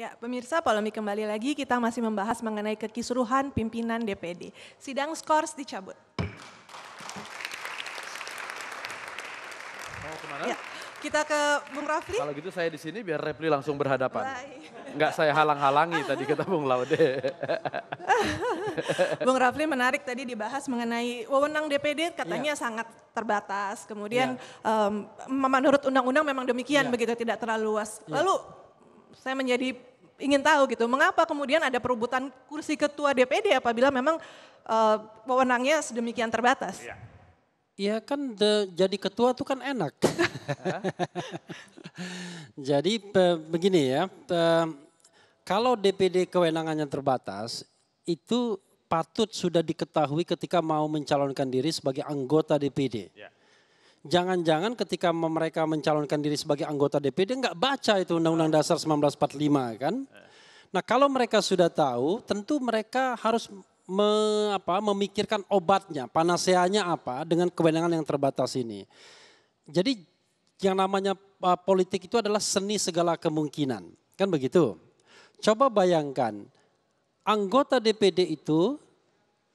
Ya, pemirsa polemik kembali lagi kita masih membahas mengenai kekisruhan pimpinan DPD. Sidang skors dicabut. oh, kemana? Ya, kita ke Bung Rafli. Kalau gitu saya di sini biar Repli langsung berhadapan. Enggak saya halang-halangi tadi kata Bung Laude. Bung Rafli menarik tadi dibahas mengenai wewenang DPD katanya ya. sangat terbatas. Kemudian ya. um, menurut undang-undang memang demikian ya. begitu tidak terlalu luas. Iya. Lalu saya menjadi ingin tahu gitu, mengapa kemudian ada perebutan kursi ketua DPD apabila memang uh, wewenangnya sedemikian terbatas? Iya ya kan de, jadi ketua itu kan enak. jadi pe, begini ya, pe, kalau DPD kewenangannya terbatas, itu patut sudah diketahui ketika mau mencalonkan diri sebagai anggota DPD. Ya jangan-jangan ketika mereka mencalonkan diri sebagai anggota DPD nggak baca itu Undang-Undang Dasar 1945 kan. Nah kalau mereka sudah tahu, tentu mereka harus me, apa, memikirkan obatnya, panaseanya apa dengan kewenangan yang terbatas ini. Jadi yang namanya eh, politik itu adalah seni segala kemungkinan, kan begitu? Coba bayangkan anggota DPD itu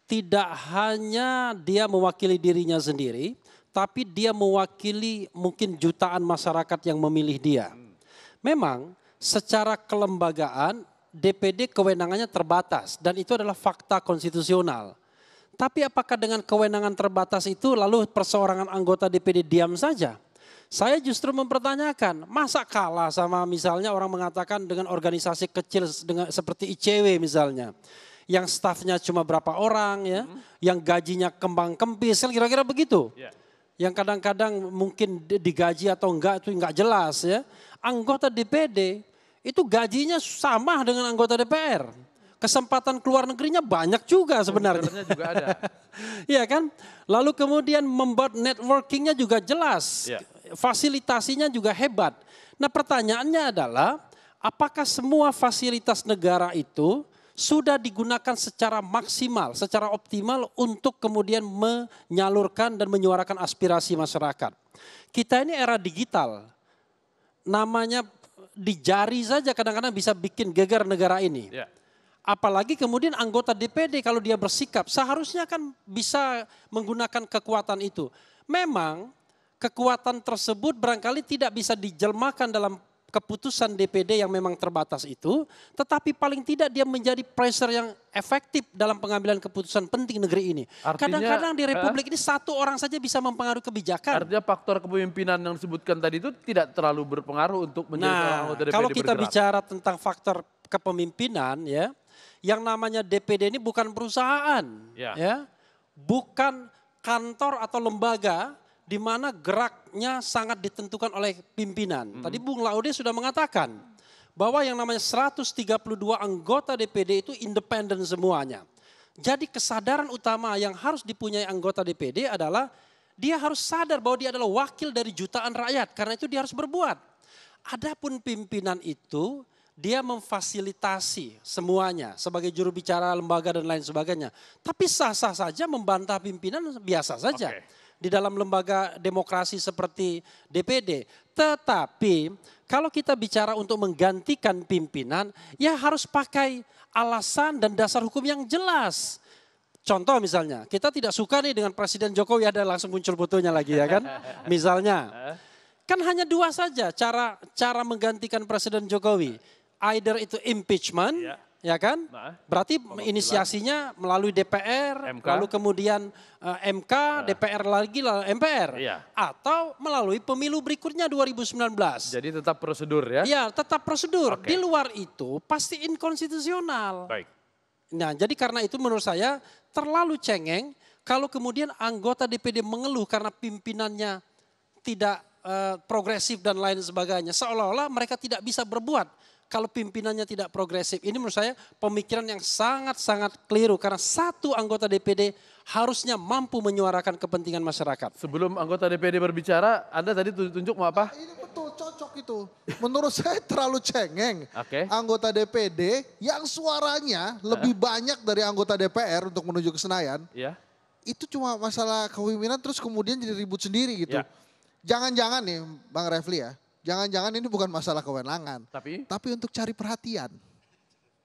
tidak hanya dia mewakili dirinya sendiri, tapi dia mewakili mungkin jutaan masyarakat yang memilih dia. Memang secara kelembagaan DPD kewenangannya terbatas dan itu adalah fakta konstitusional. Tapi apakah dengan kewenangan terbatas itu lalu perseorangan anggota DPD diam saja? Saya justru mempertanyakan, masa kalah sama misalnya orang mengatakan dengan organisasi kecil dengan seperti ICW misalnya, yang stafnya cuma berapa orang ya, hmm. yang gajinya kembang kempis kan kira-kira begitu. Yeah yang kadang-kadang mungkin digaji atau enggak itu enggak jelas ya. Anggota DPD itu gajinya sama dengan anggota DPR. Kesempatan keluar negerinya banyak juga sebenarnya. juga ada. Iya kan? Lalu kemudian membuat networkingnya juga jelas. Ya. Fasilitasinya juga hebat. Nah pertanyaannya adalah apakah semua fasilitas negara itu sudah digunakan secara maksimal, secara optimal untuk kemudian menyalurkan dan menyuarakan aspirasi masyarakat. Kita ini era digital, namanya di jari saja kadang-kadang bisa bikin geger negara ini. Ya. Apalagi kemudian anggota DPD kalau dia bersikap seharusnya kan bisa menggunakan kekuatan itu. Memang kekuatan tersebut barangkali tidak bisa dijelmakan dalam keputusan DPD yang memang terbatas itu, tetapi paling tidak dia menjadi pressure yang efektif dalam pengambilan keputusan penting negeri ini. Kadang-kadang di eh, Republik eh, ini satu orang saja bisa mempengaruhi kebijakan. Artinya faktor kepemimpinan yang disebutkan tadi itu tidak terlalu berpengaruh untuk menjadi nah, DPD Kalau kita bergerak. bicara tentang faktor kepemimpinan ya, yang namanya DPD ini bukan perusahaan ya, ya bukan kantor atau lembaga di mana geraknya sangat ditentukan oleh pimpinan. Mm -hmm. Tadi Bung Laude sudah mengatakan bahwa yang namanya 132 anggota DPD itu independen semuanya. Jadi kesadaran utama yang harus dipunyai anggota DPD adalah dia harus sadar bahwa dia adalah wakil dari jutaan rakyat. Karena itu dia harus berbuat. Adapun pimpinan itu dia memfasilitasi semuanya sebagai juru bicara lembaga dan lain sebagainya. Tapi sah-sah saja membantah pimpinan biasa saja. Okay di dalam lembaga demokrasi seperti DPD. Tetapi kalau kita bicara untuk menggantikan pimpinan, ya harus pakai alasan dan dasar hukum yang jelas. Contoh misalnya, kita tidak suka nih dengan Presiden Jokowi ada langsung muncul fotonya lagi ya kan. Misalnya, eh? kan hanya dua saja cara cara menggantikan Presiden Jokowi. Either itu impeachment iya ya kan? Nah, Berarti inisiasinya melalui DPR, MK. lalu kemudian uh, eh, MK, nah. DPR lagi lalu MPR, iya. atau melalui pemilu berikutnya 2019. Jadi tetap prosedur ya? Ya, tetap prosedur. Okay. Di luar itu pasti inkonstitusional. Baik. Nah, jadi karena itu menurut saya terlalu cengeng kalau kemudian anggota DPD mengeluh karena pimpinannya tidak uh, progresif dan lain sebagainya, seolah-olah mereka tidak bisa berbuat kalau pimpinannya tidak progresif. Ini menurut saya pemikiran yang sangat-sangat keliru karena satu anggota DPD harusnya mampu menyuarakan kepentingan masyarakat. Sebelum anggota DPD berbicara, Anda tadi tunjuk mau apa? Ah, ini betul cocok itu. Menurut saya terlalu cengeng. Okay. Anggota DPD yang suaranya lebih banyak dari anggota DPR untuk menuju ke Senayan. Yeah. Itu cuma masalah kepemimpinan terus kemudian jadi ribut sendiri gitu. Yeah. Jangan-jangan nih Bang Refli ya Jangan-jangan ini bukan masalah kewenangan. Tapi? Tapi untuk cari perhatian.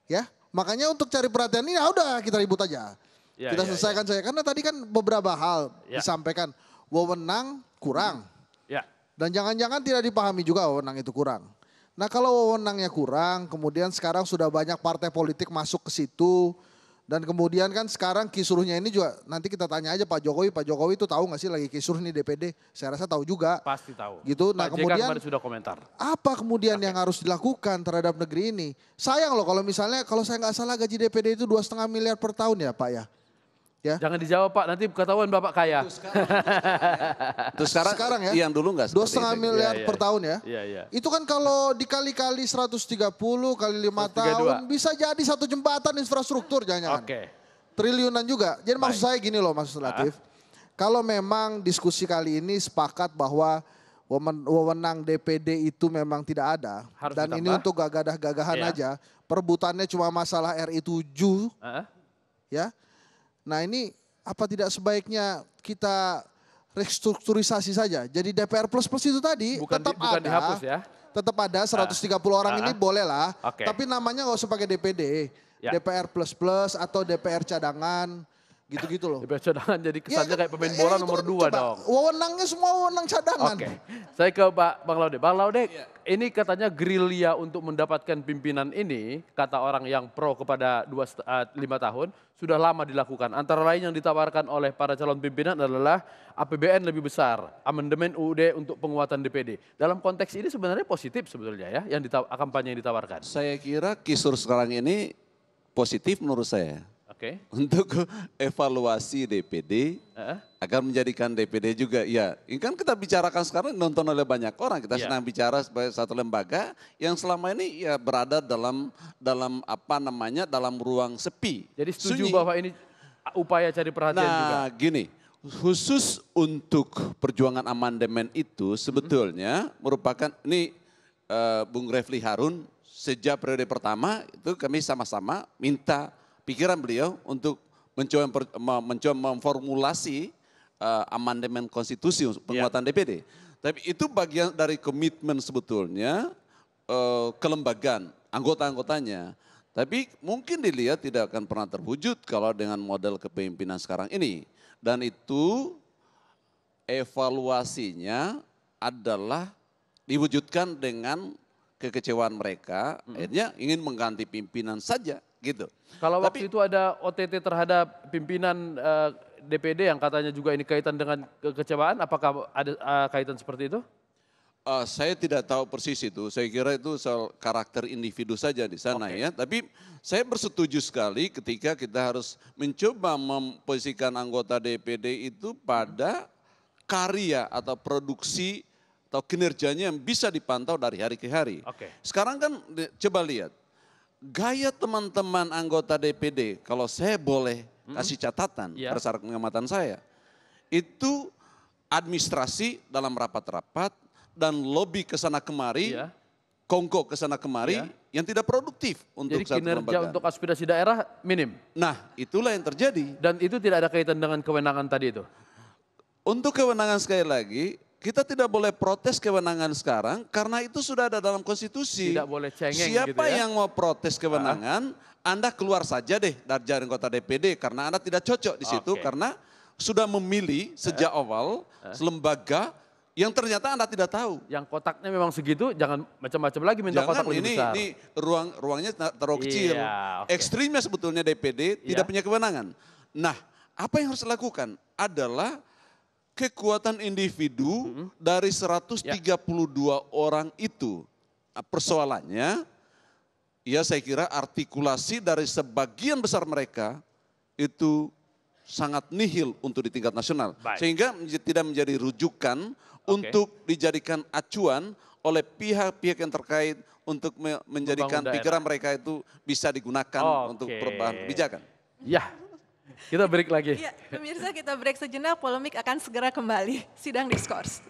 Ya, makanya untuk cari perhatian ini ya udah kita ribut aja. Ya, kita ya, ya. selesaikan ya. saja. Karena tadi kan beberapa hal ya. disampaikan. Wewenang kurang. Ya. Dan jangan-jangan tidak dipahami juga wewenang itu kurang. Nah kalau wewenangnya kurang, kemudian sekarang sudah banyak partai politik masuk ke situ dan kemudian kan sekarang kisurnya ini juga nanti kita tanya aja Pak Jokowi, Pak Jokowi itu tahu nggak sih lagi kisruh nih DPD? Saya rasa tahu juga. Pasti tahu. Gitu. Nah Pak kan kemudian Jekan sudah komentar. Apa kemudian okay. yang harus dilakukan terhadap negeri ini? Sayang loh kalau misalnya kalau saya nggak salah gaji DPD itu dua setengah miliar per tahun ya Pak ya. Ya. Jangan dijawab Pak, nanti ketahuan Bapak kaya. Tuh sekarang, Tuh sekarang, sekarang ya. Yang dulu enggak Dua setengah miliar ya, ya, per tahun ya. Iya, iya. Itu kan kalau dikali-kali 130 kali 5 132. tahun bisa jadi satu jembatan infrastruktur jangan-jangan. Oke. Okay. Triliunan juga. Jadi Baik. maksud saya gini loh Mas Latif. Ah. Kalau memang diskusi kali ini sepakat bahwa wewenang DPD itu memang tidak ada. Harus dan ditambah. ini untuk gagah gagahan iya. aja. Perebutannya cuma masalah RI 7. Ah. Ya Nah ini apa tidak sebaiknya kita restrukturisasi saja. Jadi DPR plus plus itu tadi bukan tetap di, bukan ada, dihapus ya. Tetap ada 130 ah. uh, orang uh, ini ah. boleh lah. Okay. Tapi namanya nggak usah pakai DPD. Ya. DPR plus plus atau DPR cadangan gitu-gitu loh. Pemain cadangan jadi ya, kesannya ya, kayak pemain ya, bola ya, nomor kan dua coba. dong. Wewenangnya semua wewenang cadangan. Oke, okay. saya ke Pak Bang Laude. Bang Laude, ya. ini katanya gerilya untuk mendapatkan pimpinan ini, kata orang yang pro kepada dua uh, lima tahun, sudah lama dilakukan. Antara lain yang ditawarkan oleh para calon pimpinan adalah APBN lebih besar, amandemen UUD untuk penguatan DPD. Dalam konteks ini sebenarnya positif sebetulnya ya, yang kampanye yang ditawarkan. Saya kira kisur sekarang ini positif menurut saya okay. untuk evaluasi DPD uh -huh. agar menjadikan DPD juga ya ini kan kita bicarakan sekarang nonton oleh banyak orang kita yeah. senang bicara sebagai satu lembaga yang selama ini ya berada dalam dalam apa namanya dalam ruang sepi. Jadi setuju sunyi. bahwa ini upaya cari perhatian nah, juga. Nah gini khusus untuk perjuangan amandemen itu sebetulnya hmm. merupakan ini uh, Bung Refli Harun sejak periode pertama itu kami sama-sama minta pikiran beliau untuk mencoba, mencoba memformulasi uh, eh, amandemen konstitusi penguatan yeah. DPD. Tapi itu bagian dari komitmen sebetulnya uh, kelembagaan anggota-anggotanya. Tapi mungkin dilihat tidak akan pernah terwujud kalau dengan model kepemimpinan sekarang ini. Dan itu evaluasinya adalah diwujudkan dengan kekecewaan mereka, hmm. akhirnya ingin mengganti pimpinan saja gitu. Kalau Tapi, waktu itu ada OTT terhadap pimpinan uh, eh, DPD yang katanya juga ini kaitan dengan kekecewaan, apakah ada uh, kaitan seperti itu? Uh, saya tidak tahu persis itu. Saya kira itu soal karakter individu saja di sana okay. ya. Tapi saya bersetuju sekali ketika kita harus mencoba memposisikan anggota DPD itu pada karya atau produksi atau kinerjanya yang bisa dipantau dari hari ke hari. Okay. Sekarang kan coba lihat gaya teman-teman anggota DPD, kalau saya boleh kasih catatan yeah. berdasarkan pengamatan saya, itu administrasi dalam rapat-rapat dan lobby ke sana kemari, yeah. kongko ke sana kemari yeah. yang tidak produktif untuk Jadi satu kinerja lembaga. untuk aspirasi daerah minim. Nah, itulah yang terjadi. Dan itu tidak ada kaitan dengan kewenangan tadi itu. Untuk kewenangan sekali lagi, kita tidak boleh protes kewenangan sekarang karena itu sudah ada dalam konstitusi. Tidak boleh cengeng gitu Siapa gitu ya? yang mau protes kewenangan, ah. Anda keluar saja deh dari jaring kota DPD karena Anda tidak cocok di situ okay. karena sudah memilih sejak eh. awal ah. Eh. lembaga yang ternyata Anda tidak tahu. Yang kotaknya memang segitu, jangan macam-macam lagi minta jangan, kotak lebih ini, besar. Ini ruang ruangnya terlalu kecil. Iya, okay. Ekstrimnya sebetulnya DPD tidak iya. punya kewenangan. Nah, apa yang harus dilakukan adalah kekuatan individu hmm. dari 132 ya. orang itu. Nah, persoalannya, ya saya kira artikulasi dari sebagian besar mereka itu sangat nihil untuk di tingkat nasional. Baik. Sehingga tidak menjadi rujukan okay. untuk dijadikan acuan oleh pihak-pihak yang terkait untuk menjadikan pikiran mereka itu bisa digunakan okay. untuk perubahan kebijakan. Ya, kita break lagi. Iya, pemirsa kita break sejenak, polemik akan segera kembali. Sidang diskurs.